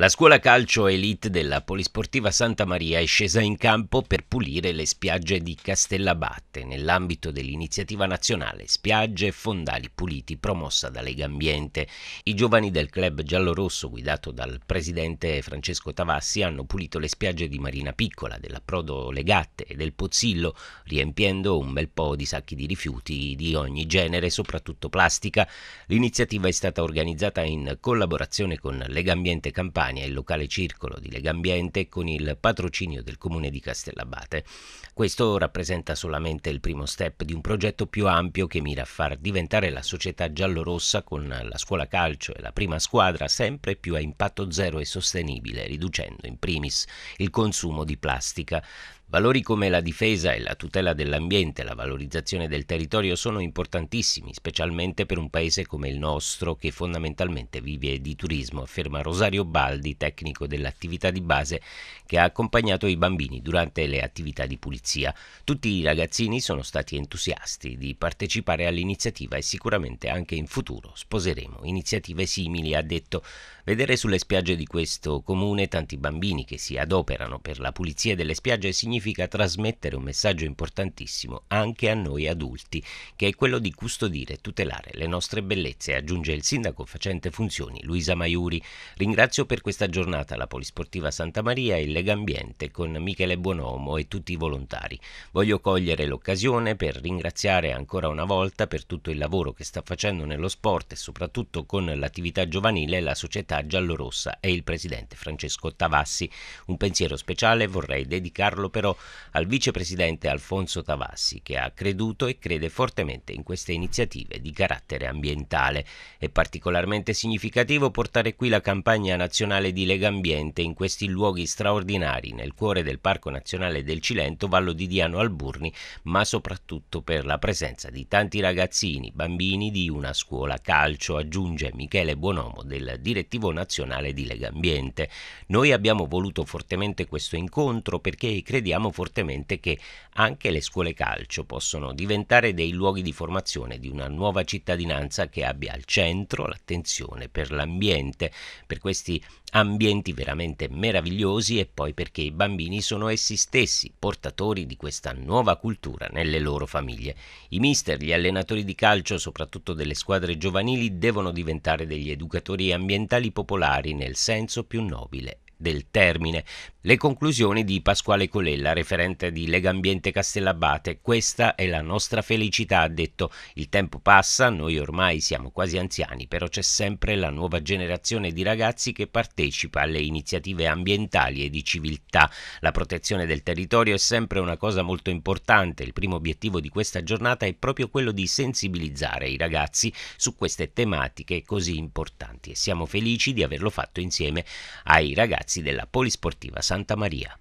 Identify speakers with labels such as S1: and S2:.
S1: La scuola calcio elite della Polisportiva Santa Maria è scesa in campo per pulire le spiagge di Castellabatte nell'ambito dell'iniziativa nazionale Spiagge e Fondali Puliti promossa da Lega Ambiente. I giovani del club giallorosso guidato dal presidente Francesco Tavassi hanno pulito le spiagge di Marina Piccola, dell'approdo Legatte e del Pozzillo, riempiendo un bel po' di sacchi di rifiuti di ogni genere, soprattutto plastica. L'iniziativa è stata organizzata in collaborazione con Lega Ambiente Campania Padania, il locale circolo di Legambiente, con il patrocinio del comune di Castellabate. Questo rappresenta solamente il primo step di un progetto più ampio che mira a far diventare la società giallorossa con la scuola calcio e la prima squadra sempre più a impatto zero e sostenibile, riducendo in primis il consumo di plastica. Valori come la difesa e la tutela dell'ambiente, la valorizzazione del territorio sono importantissimi, specialmente per un paese come il nostro che fondamentalmente vive di turismo, afferma Rosario Baldi Garibaldi, tecnico dell'attività di base che ha accompagnato i bambini durante le attività di pulizia. Tutti i ragazzini sono stati entusiasti di partecipare all'iniziativa e sicuramente anche in futuro sposeremo iniziative simili, ha detto. Vedere sulle spiagge di questo comune tanti bambini che si adoperano per la pulizia delle spiagge significa trasmettere un messaggio importantissimo anche a noi adulti, che è quello di custodire e tutelare le nostre bellezze, aggiunge il sindaco facente funzioni Luisa Maiuri. Ringrazio per questa giornata alla Polisportiva Santa Maria e il Lega Ambiente con Michele Buonomo e tutti i volontari. Voglio cogliere l'occasione per ringraziare ancora una volta per tutto il lavoro che sta facendo nello sport e soprattutto con l'attività giovanile la società giallorossa e il presidente Francesco Tavassi. Un pensiero speciale vorrei dedicarlo però al vicepresidente Alfonso Tavassi che ha creduto e crede fortemente in queste iniziative di carattere ambientale. È particolarmente significativo portare qui la campagna nazionale nazionale di Ambiente in questi luoghi straordinari nel cuore del Parco Nazionale del Cilento, Vallo di Diano Alburni, ma soprattutto per la presenza di tanti ragazzini, bambini di una scuola calcio, aggiunge Michele Buonomo del direttivo nazionale di Lega Ambiente. Noi abbiamo voluto fortemente questo incontro perché crediamo fortemente che anche le scuole calcio possono diventare dei luoghi di formazione di una nuova cittadinanza che abbia al centro l'attenzione per l'ambiente. Per questi ambienti veramente meravigliosi e poi perché i bambini sono essi stessi portatori di questa nuova cultura nelle loro famiglie. I mister, gli allenatori di calcio, soprattutto delle squadre giovanili, devono diventare degli educatori ambientali popolari nel senso più nobile del termine. Le conclusioni di Pasquale Colella, referente di Lega Ambiente Castellabate. Questa è la nostra felicità, ha detto. Il tempo passa, noi ormai siamo quasi anziani, però c'è sempre la nuova generazione di ragazzi che partecipa alle iniziative ambientali e di civiltà. La protezione del territorio è sempre una cosa molto importante. Il primo obiettivo di questa giornata è proprio quello di sensibilizzare i ragazzi su queste tematiche così importanti e siamo felici di averlo fatto insieme ai ragazzi de la Polisportiva Santa Maria.